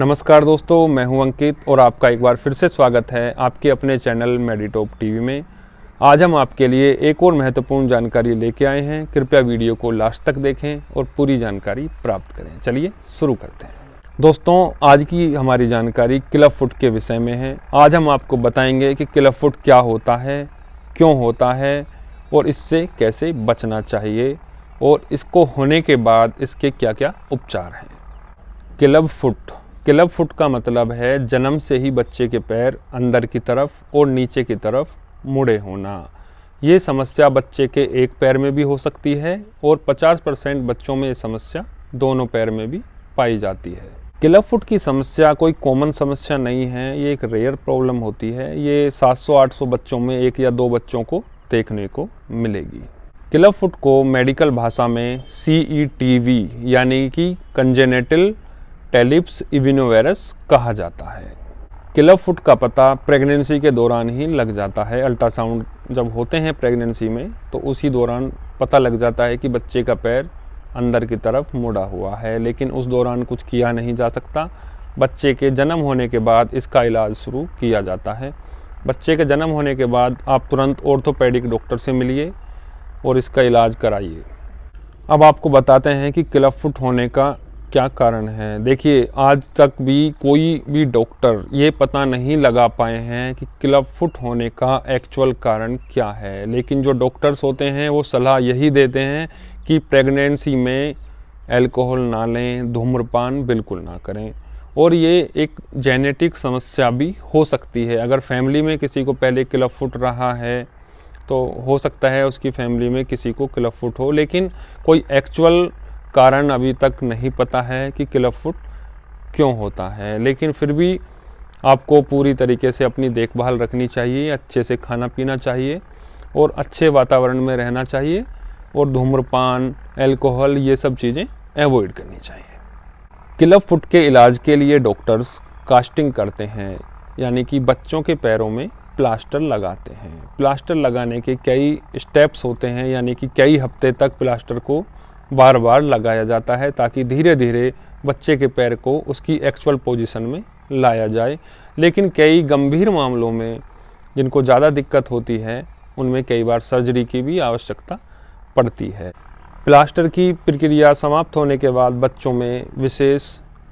नमस्कार दोस्तों मैं हूं अंकित और आपका एक बार फिर से स्वागत है आपके अपने चैनल मेडिटॉप टीवी में आज हम आपके लिए एक और महत्वपूर्ण जानकारी लेके आए हैं कृपया वीडियो को लास्ट तक देखें और पूरी जानकारी प्राप्त करें चलिए शुरू करते हैं दोस्तों आज की हमारी जानकारी क्लब फुट के विषय में है आज हम आपको बताएंगे कि क्लब फुट क्या होता है क्यों होता है और इससे कैसे बचना चाहिए और इसको होने के बाद इसके क्या क्या उपचार हैं क्लब फुट क्लब फुट का मतलब है जन्म से ही बच्चे के पैर अंदर की तरफ और नीचे की तरफ मुड़े होना ये समस्या बच्चे के एक पैर में भी हो सकती है और 50 परसेंट बच्चों में ये समस्या दोनों पैर में भी पाई जाती है क्लब फुट की समस्या कोई कॉमन समस्या नहीं है ये एक रेयर प्रॉब्लम होती है ये 700-800 बच्चों में एक या दो बच्चों को देखने को मिलेगी क्लब फुट को मेडिकल भाषा में सी ई टी वी यानी कि कंजेनेटल टेलिप्स इविनोवेरस कहा जाता है क्लब फुट का पता प्रेगनेंसी के दौरान ही लग जाता है अल्ट्रासाउंड जब होते हैं प्रेगनेंसी में तो उसी दौरान पता लग जाता है कि बच्चे का पैर अंदर की तरफ मुड़ा हुआ है लेकिन उस दौरान कुछ किया नहीं जा सकता बच्चे के जन्म होने के बाद इसका इलाज शुरू किया जाता है बच्चे के जन्म होने के बाद आप तुरंत ऑर्थोपेडिक डॉक्टर से मिलिए और इसका इलाज कराइए अब आपको बताते हैं कि क्लब फुट होने का क्या कारण है देखिए आज तक भी कोई भी डॉक्टर ये पता नहीं लगा पाए हैं कि क्लब फुट होने का एक्चुअल कारण क्या है लेकिन जो डॉक्टर्स होते हैं वो सलाह यही देते हैं कि प्रेगनेंसी में अल्कोहल ना लें धूम्रपान बिल्कुल ना करें और ये एक जेनेटिक समस्या भी हो सकती है अगर फैमिली में किसी को पहले क्लब फुट रहा है तो हो सकता है उसकी फैमिली में किसी को क्लब फुट हो लेकिन कोई एक्चुअल कारण अभी तक नहीं पता है कि किलब फुट क्यों होता है लेकिन फिर भी आपको पूरी तरीके से अपनी देखभाल रखनी चाहिए अच्छे से खाना पीना चाहिए और अच्छे वातावरण में रहना चाहिए और धूम्रपान एल्कोहल ये सब चीज़ें एवॉइड करनी चाहिए क्लब फुट के इलाज के लिए डॉक्टर्स कास्टिंग करते हैं यानी कि बच्चों के पैरों में प्लास्टर लगाते हैं प्लास्टर लगाने के कई स्टेप्स होते हैं यानी कि कई हफ्ते तक प्लास्टर को बार बार लगाया जाता है ताकि धीरे धीरे बच्चे के पैर को उसकी एक्चुअल पोजीशन में लाया जाए लेकिन कई गंभीर मामलों में जिनको ज़्यादा दिक्कत होती है उनमें कई बार सर्जरी की भी आवश्यकता पड़ती है प्लास्टर की प्रक्रिया समाप्त होने के बाद बच्चों में विशेष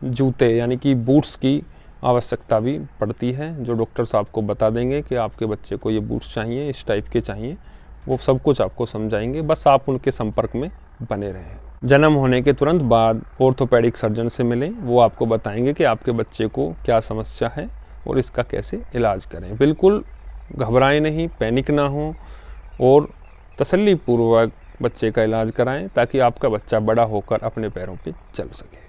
जूते यानी कि बूट्स की आवश्यकता भी पड़ती है जो डॉक्टर साहब को बता देंगे कि आपके बच्चे को ये बूट्स चाहिए इस टाइप के चाहिए वो सब कुछ आपको समझाएंगे बस आप उनके संपर्क में बने रहें जन्म होने के तुरंत बाद ऑर्थोपेडिक सर्जन से मिलें वो आपको बताएंगे कि आपके बच्चे को क्या समस्या है और इसका कैसे इलाज करें बिल्कुल घबराएं नहीं पैनिक ना हो और तसल्लीपूर्वक बच्चे का इलाज कराएं ताकि आपका बच्चा बड़ा होकर अपने पैरों पे चल सके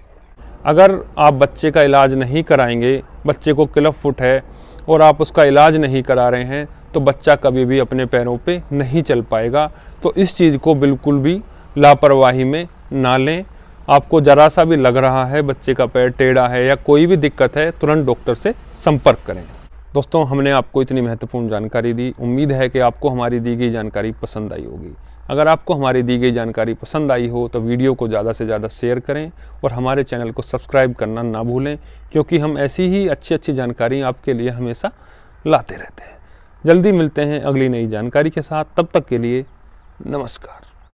अगर आप बच्चे का इलाज नहीं कराएंगे बच्चे को क्लब फुट है और आप उसका इलाज नहीं करा रहे हैं तो बच्चा कभी भी अपने पैरों पे नहीं चल पाएगा तो इस चीज़ को बिल्कुल भी लापरवाही में ना लें आपको ज़रा सा भी लग रहा है बच्चे का पैर टेढ़ा है या कोई भी दिक्कत है तुरंत डॉक्टर से संपर्क करें दोस्तों हमने आपको इतनी महत्वपूर्ण जानकारी दी उम्मीद है कि आपको हमारी दी गई जानकारी पसंद आई होगी अगर आपको हमारी दी गई जानकारी पसंद आई हो तो वीडियो को ज़्यादा से ज़्यादा शेयर करें और हमारे चैनल को सब्सक्राइब करना ना भूलें क्योंकि हम ऐसी ही अच्छी अच्छी जानकारी आपके लिए हमेशा लाते रहते हैं जल्दी मिलते हैं अगली नई जानकारी के साथ तब तक के लिए नमस्कार